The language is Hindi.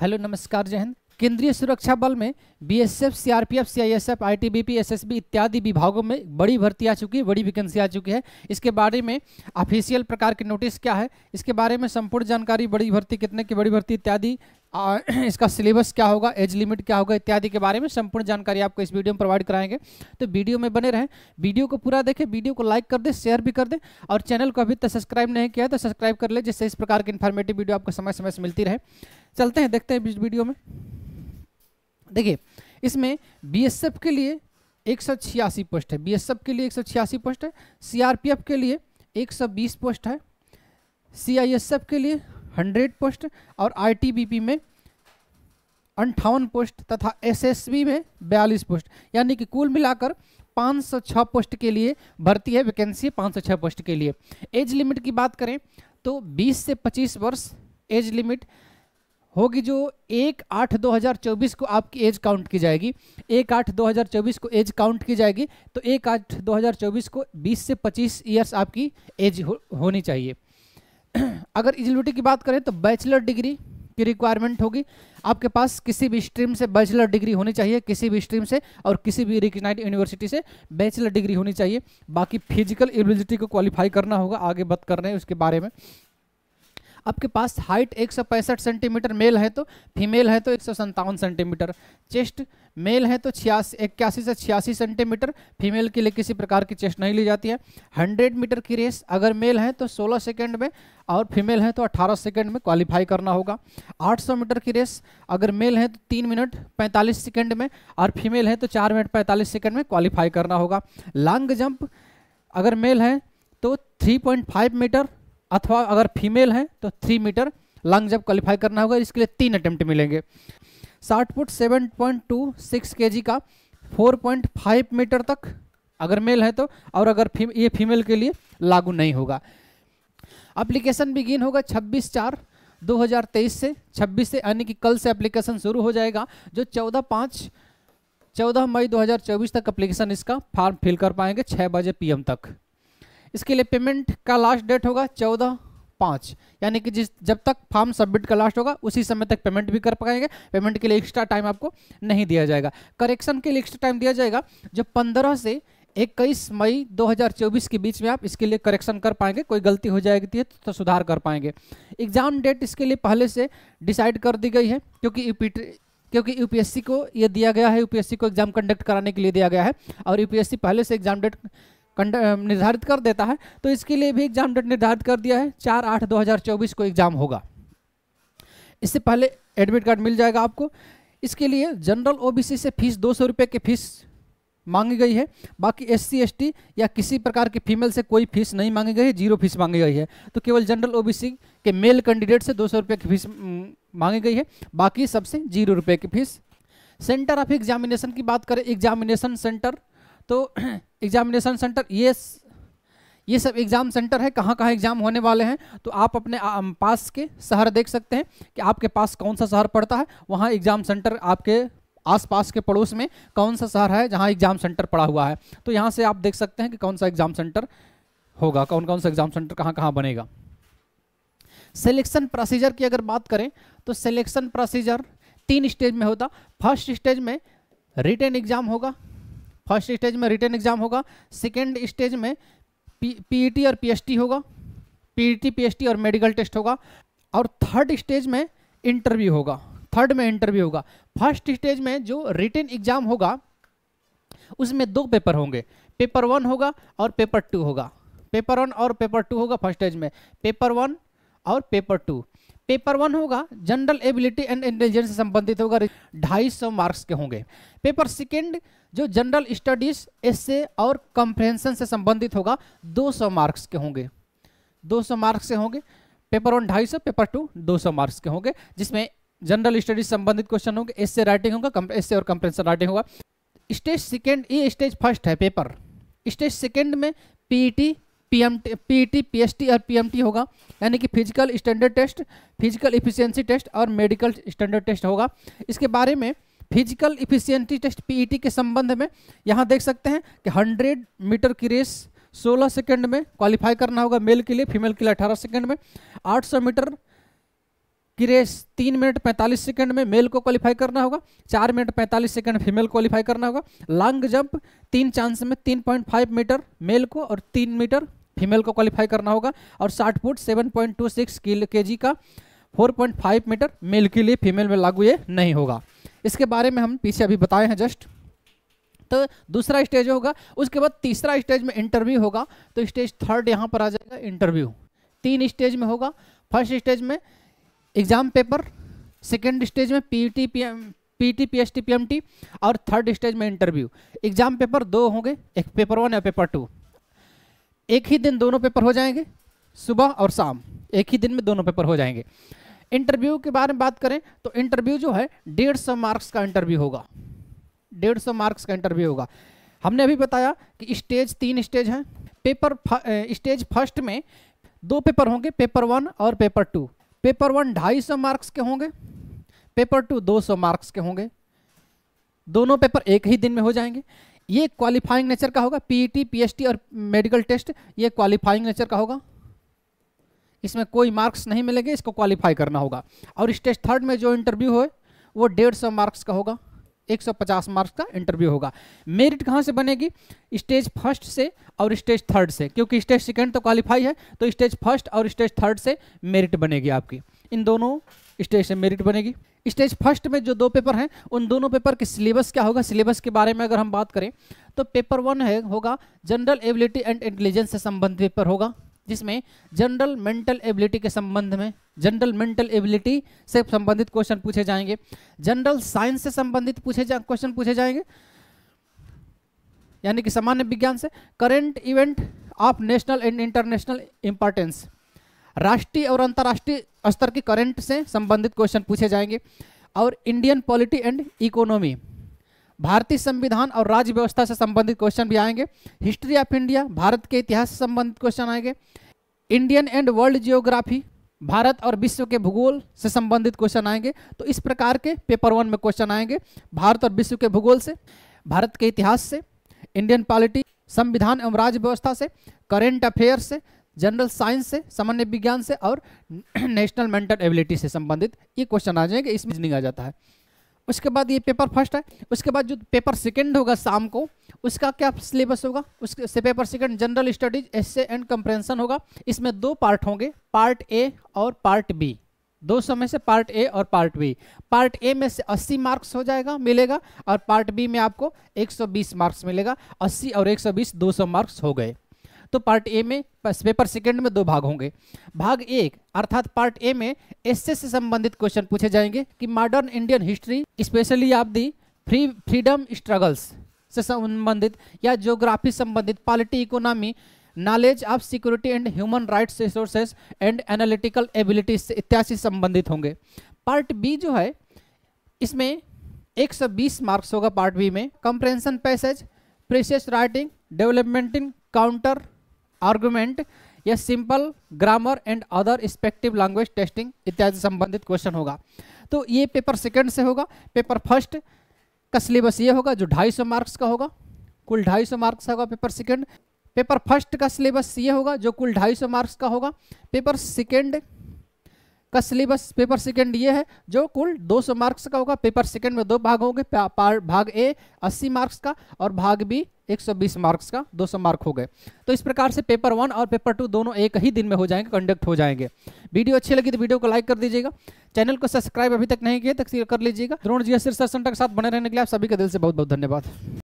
हेलो नमस्कार जय हिंद केंद्रीय सुरक्षा बल में BSF, CRPF CISF ITBP SSB इत्यादि विभागों में बड़ी भर्ती आ चुकी है बड़ी वैकेंसी आ चुकी है इसके बारे में ऑफिशियल प्रकार के नोटिस क्या है इसके बारे में संपूर्ण जानकारी बड़ी भर्ती कितने की बड़ी भर्ती इत्यादि और इसका सिलेबस क्या होगा एज लिमिट क्या होगा इत्यादि के बारे में संपूर्ण जानकारी आपको इस वीडियो में प्रोवाइड कराएंगे तो वीडियो में बने रहें वीडियो को पूरा देखें वीडियो को लाइक कर दें शेयर भी कर दें और चैनल को अभी तक सब्सक्राइब नहीं किया तो सब्सक्राइब कर ले जिससे इस प्रकार की इन्फॉर्मेटिव वीडियो आपको समय समय से मिलती रहे चलते हैं देखते हैं इस वीडियो में देखिए इसमें बी के लिए एक पोस्ट है बी के लिए एक पोस्ट है सी के लिए एक पोस्ट है सी के लिए हंड्रेड पोस्ट और आईटीबीपी में अंठावन पोस्ट तथा एसएसबी में बयालीस पोस्ट यानी कि कुल मिलाकर 506 पोस्ट के लिए भर्ती है वैकेंसी 506 पोस्ट के लिए एज लिमिट की बात करें तो 20 से 25 वर्ष एज लिमिट होगी जो एक आठ चौबीस को आपकी एज काउंट की जाएगी एक आठ चौबीस को एज काउंट की जाएगी तो एक आठ चौबीस को 20 से 25 ईयर्स आपकी एज हो, होनी चाहिए अगर एलिजिबिलिटी की बात करें तो बैचलर डिग्री की रिक्वायरमेंट होगी आपके पास किसी भी स्ट्रीम से बैचलर डिग्री होनी चाहिए किसी भी स्ट्रीम से और किसी भी रिकग्नाइज यूनिवर्सिटी से बैचलर डिग्री होनी चाहिए बाकी फिजिकल एबिलिटी को क्वालिफाई करना होगा आगे बात कर रहे हैं उसके बारे में आपके पास हाइट एक सेंटीमीटर मेल है तो फीमेल है तो एक सेंटीमीटर चेस्ट मेल है तो छियासी इक्यासी से छियासी सेंटीमीटर फीमेल के लिए किसी प्रकार की चेस्ट नहीं ली जाती है हंड्रेड मीटर की रेस अगर मेल है तो सोलह सेकेंड में और फीमेल है तो अट्ठारह सेकेंड में क्वालिफाई करना होगा आठ सौ मीटर की रेस अगर मेल है तो तीन मिनट पैंतालीस सेकेंड में और फीमेल है तो चार मिनट पैंतालीस सेकेंड में क्वालिफाई करना होगा लॉन्ग जंप अगर मेल है तो थ्री पॉइंट फाइव मीटर अथवा अगर फीमेल हैं तो थ्री मीटर लंग जब क्वालिफाई करना होगा इसके लिए तीन अटैम्प्ट मिलेंगे साठ foot seven point two six K G का फोर पॉइंट फाइव मीटर तक अगर मेल है तो और अगर फी, ये फीमेल के लिए लागू नहीं होगा अप्लीकेशन बिगिन होगा छब्बीस चार 2023 से 26 से यानी कि कल से एप्लीकेशन शुरू हो जाएगा जो 14 पाँच 14 मई 2024 तक एप्लीकेशन इसका फॉर्म फिल कर पाएंगे 6 बजे पीएम तक इसके लिए पेमेंट का लास्ट डेट होगा चौदह पाँच यानी कि जिस जब तक फॉर्म सबमिट का लास्ट होगा उसी समय तक पेमेंट भी कर पाएंगे पेमेंट के लिए एक्स्ट्रा टाइम आपको नहीं दिया जाएगा करेक्शन के लिए एक्स्ट्रा टाइम दिया जाएगा जो पंद्रह से इक्कीस मई 2024 के बीच में आप इसके लिए करेक्शन कर पाएंगे कोई गलती हो जाएगी तो, तो सुधार कर पाएंगे एग्ज़ाम डेट इसके लिए पहले से डिसाइड कर दी गई है क्योंकि क्योंकि यूपीएससी को ये दिया गया है यूपीएससी को एग्ज़ाम कंडक्ट कराने के लिए दिया गया है और यूपीएससी पहले से एग्ज़ाम डेट निर्धारित कर देता है तो इसके लिए भी एग्जाम डेट निर्धारित कर दिया है चार आठ दो हज़ार चौबीस को एग्जाम होगा इससे पहले एडमिट कार्ड मिल जाएगा आपको इसके लिए जनरल ओबीसी से फीस दो सौ रुपये की फीस मांगी गई है बाकी एस सी या किसी प्रकार की फीमेल से कोई फीस नहीं मांगी गई है जीरो फीस मांगी गई है तो केवल जनरल ओबीसी के मेल कैंडिडेट से दो सौ रुपये की फीस मांगी गई है बाकी सबसे जीरो रुपये की फीस सेंटर ऑफ एग्जामिनेशन की बात करें एग्जामिनेशन सेंटर तो एग्जामिनेशन सेंटर ये ये सब एग्ज़ाम सेंटर है कहाँ कहाँ एग्ज़ाम होने वाले हैं तो आप अपने पास के शहर देख सकते हैं कि आपके पास कौन सा शहर पड़ता है वहाँ एग्ज़ाम सेंटर आपके आसपास के पड़ोस में कौन सा शहर है जहाँ एग्ज़ाम सेंटर पड़ा हुआ है तो यहाँ से आप देख सकते हैं कि कौन सा एग्ज़ाम सेंटर होगा कौन कौन सा एग्ज़ाम सेंटर कहाँ कहाँ बनेगा सिलेक्शन प्रोसीजर की अगर बात करें तो सिलेक्शन प्रोसीजर तीन स्टेज में होता फर्स्ट स्टेज में रिटर्न एग्ज़ाम होगा फर्स्ट स्टेज में रिटर्न एग्जाम होगा सेकेंड स्टेज में पीईटी और पीएसटी होगा पीईटी पीएसटी और मेडिकल टेस्ट होगा और थर्ड स्टेज में इंटरव्यू होगा थर्ड में इंटरव्यू होगा फर्स्ट स्टेज में जो रिटर्न एग्जाम होगा उसमें दो पेपर होंगे पेपर वन होगा और पेपर टू होगा पेपर वन और पेपर टू होगा फर्स्ट स्टेज में पेपर वन और पेपर टू पेपर वन होगा जनरल एबिलिटी एंड इंटेलिजेंस से संबंधित होगा ढाई सौ मार्क्स के होंगे पेपर सेकेंड जो जनरल स्टडीज एसे और कंप्रेंसन से संबंधित होगा दो सौ मार्क्स के होंगे दो सौ मार्क्स के होंगे पेपर वन ढाई सौ पेपर टू दो सौ मार्क्स के होंगे जिसमें जनरल स्टडीज संबंधित क्वेश्चन होंगे एससे राइटिंग होगा एससे और कंप्रेंसन राइटिंग होगा स्टेज सेकेंड ये स्टेज फर्स्ट है पेपर स्टेज सेकेंड में पीईटी पीएमटी पीएसटी e और पीएमटी होगा यानी कि physical standard test physical efficiency test और मेडिकल स्टैंडर्ड टेस्ट होगा इसके बारे में फिजिकल इफिशियंसी टेस्ट पीईटी के संबंध में यहाँ देख सकते हैं कि हंड्रेड मीटर की रेस 16 सेकंड में क्वालिफाई करना होगा मेल के लिए फीमेल के लिए 18 सेकंड में 800 मीटर की रेस तीन मिनट 45 सेकंड में मेल को क्वालिफाई करना होगा चार मिनट 45 सेकंड फीमेल क्वालिफाई करना होगा लॉन्ग जंप तीन चांस में 3.5 मीटर मेल को और तीन मीटर फीमेल को क्वालिफाई करना होगा और साठ foot seven point two six K G का four point five metre male के लिए फीमेल में लागू ये नहीं होगा इसके बारे में हम पीछे अभी बताए हैं जस्ट तो दूसरा स्टेज होगा उसके बाद तीसरा स्टेज में इंटरव्यू होगा तो स्टेज थर्ड यहाँ पर आ जाएगा इंटरव्यू तीन स्टेज में होगा फर्स्ट स्टेज में एग्ज़ाम पेपर सेकेंड स्टेज में P T P M P T P S T P M T और थर्ड स्टेज में इंटरव्यू एग्ज़ाम पेपर दो होंगे एक पेपर वन या पेपर टू एक ही दिन दोनों पेपर हो जाएंगे सुबह और शाम एक ही दिन में दोनों पेपर हो जाएंगे इंटरव्यू के बारे में बात करें तो इंटरव्यू जो है डेढ़ सौ मार्क्स का इंटरव्यू होगा डेढ़ सौ मार्क्स का इंटरव्यू होगा हमने अभी बताया कि स्टेज तीन स्टेज हैं पेपर स्टेज फर्स्ट में दो पेपर होंगे पेपर वन और पेपर टू पेपर वन ढाई सौ मार्क्स के होंगे पेपर टू दो सौ मार्क्स के होंगे दोनों पेपर एक ही दिन में हो जाएंगे ये क्वालिफाइंग नेचर का होगा पीईटी पीएचटी e और मेडिकल टेस्ट ये क्वालिफाइंग नेचर का होगा इसमें कोई मार्क्स नहीं मिलेंगे इसको क्वालिफाई करना होगा और स्टेज थर्ड में जो इंटरव्यू हो वो डेढ़ सौ मार्क्स का होगा 150 मार्क्स का इंटरव्यू होगा मेरिट कहाँ से बनेगी स्टेज फर्स्ट से और स्टेज थर्ड से क्योंकि स्टेज सेकेंड तो क्वालिफाई है तो स्टेज फर्स्ट और स्टेज थर्ड से मेरिट बनेगी आपकी इन दोनों स्टेज से मेरिट बनेगी स्टेज फर्स्ट में जो दो पेपर हैं उन दोनों पेपर के सिलेबस क्या होगा सिलेबस के बारे में अगर हम बात करें तो पेपर वन है होगा जनरल एबिलिटी एंड इंटेलिजेंस से संबंधित पेपर होगा जिसमें जनरल मेंटल एबिलिटी के संबंध में जनरल मेंटल एबिलिटी से संबंधित क्वेश्चन पूछे जाएंगे जनरल साइंस से संबंधित पूछे जा क्वेश्चन पूछे जाएंगे यानी कि सामान्य विज्ञान से current event of national and international importance राष्ट्रीय और अंतर्राष्ट्रीय स्तर के करंट से संबंधित क्वेश्चन पूछे जाएंगे और इंडियन पॉलिटी एंड इकोनॉमी भारतीय संविधान और राज्य व्यवस्था से संबंधित क्वेश्चन भी आएंगे हिस्ट्री ऑफ इंडिया भारत के इतिहास से संबंधित क्वेश्चन आएंगे Indian and world geography Bharat और विश्व के भूगोल से संबंधित क्वेश्चन आएंगे तो इस प्रकार के पेपर वन में क्वेश्चन आएंगे भारत और विश्व के भूगोल से भारत के इतिहास से इंडियन पॉलिटी संविधान एवं राज्य व्यवस्था से करेंट अफेयर्स से जनरल साइंस से सामान्य विज्ञान से और नेशनल मेंटल एबिलिटी से संबंधित ये क्वेश्चन आ जाएंगे इसमें नहीं आ जाता है उसके बाद ये पेपर फर्स्ट है उसके बाद जो पेपर सेकंड होगा शाम को उसका क्या सिलेबस होगा उसके से paper second general studies essay and comprehension होगा इसमें दो पार्ट होंगे पार्ट ए और पार्ट बी दो समय से पार्ट ए और पार्ट बी पार्ट ए में से 80 मार्क्स हो जाएगा मिलेगा और पार्ट बी में आपको 120 मार्क्स मिलेगा 80 और 120 200 मार्क्स हो गए तो पार्ट ए में पेपर सेकेंड में दो भाग होंगे भाग एक अर्थात पार्ट ए में एस से संबंधित क्वेश्चन पूछे जाएंगे कि मॉडर्न इंडियन हिस्ट्री स्पेशली आप दी फ्री फ्रीडम स्ट्रगल्स से संबंधित या जोग्राफी संबंधित polity economy knowledge of security and human rights resources and analytical ability से इत्यादि संबंधित होंगे पार्ट बी जो है इसमें 120 मार्क्स होगा पार्ट बी में comprehension passage precis writing development in counter argument या simple grammar and other respective language testing इत्यादि संबंधित क्वेश्चन होगा तो ये पेपर सेकेंड से होगा पेपर फर्स्ट का सिलेबस ये होगा जो ढाई सौ मार्क्स का होगा कुल ढाई सौ मार्क्स होगा पेपर सेकेंड पेपर फर्स्ट का सिलेबस ये होगा जो कुल ढाई सौ मार्क्स का होगा पेपर सेकेंड का सिलेबस पेपर सेकंड ये है जो कुल 200 मार्क्स का होगा पेपर सेकंड में दो भाग होंगे भाग ए 80 मार्क्स का और भाग बी 120 मार्क्स का 200 मार्क हो गए तो इस प्रकार से पेपर वन और पेपर टू दोनों एक ही दिन में हो जाएंगे कंडक्ट हो जाएंगे वीडियो अच्छी लगी तो वीडियो को लाइक कर दीजिएगा चैनल को सब्सक्राइब अभी तक नहीं किया तक कर लीजिएगा द्रोण जी सर के साथ बने रहने के लिए आप सभी का दिल से बहुत बहुत धन्यवाद